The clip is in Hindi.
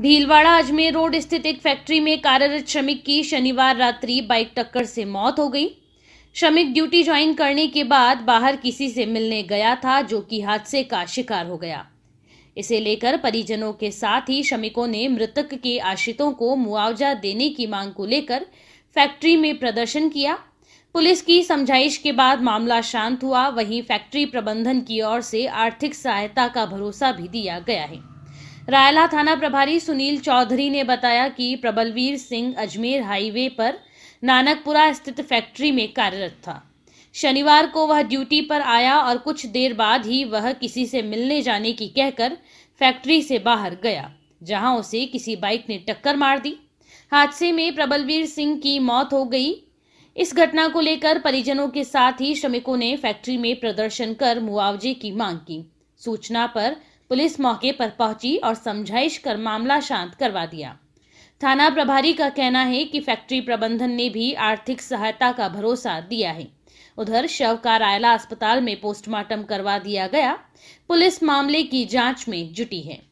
भीलवाड़ा अजमेर रोड स्थित एक फैक्ट्री में कार्यरत श्रमिक की शनिवार रात्रि बाइक टक्कर से मौत हो गई श्रमिक ड्यूटी ज्वाइन करने के बाद बाहर किसी से मिलने गया था जो कि हादसे का शिकार हो गया इसे लेकर परिजनों के साथ ही श्रमिकों ने मृतक के आश्रितों को मुआवजा देने की मांग को लेकर फैक्ट्री में प्रदर्शन किया पुलिस की समझाइश के बाद मामला शांत हुआ वहीं फैक्ट्री प्रबंधन की ओर से आर्थिक सहायता का भरोसा भी दिया गया है रायला थाना प्रभारी सुनील चौधरी ने बताया कि प्रबलवीर सिंह अजमेर हाईवे पर नानकपुरा स्थित फैक्ट्री में कार्यरत था शनिवार को वह ड्यूटी पर आया और कुछ देर बाद ही वह किसी से मिलने जाने की कहकर फैक्ट्री से बाहर गया जहां उसे किसी बाइक ने टक्कर मार दी हादसे में प्रबलवीर सिंह की मौत हो गई इस घटना को लेकर परिजनों के साथ ही श्रमिकों ने फैक्ट्री में प्रदर्शन कर मुआवजे की मांग की सूचना पर पुलिस मौके पर पहुंची और समझाइश कर मामला शांत करवा दिया थाना प्रभारी का कहना है कि फैक्ट्री प्रबंधन ने भी आर्थिक सहायता का भरोसा दिया है उधर शव का रायला अस्पताल में पोस्टमार्टम करवा दिया गया पुलिस मामले की जांच में जुटी है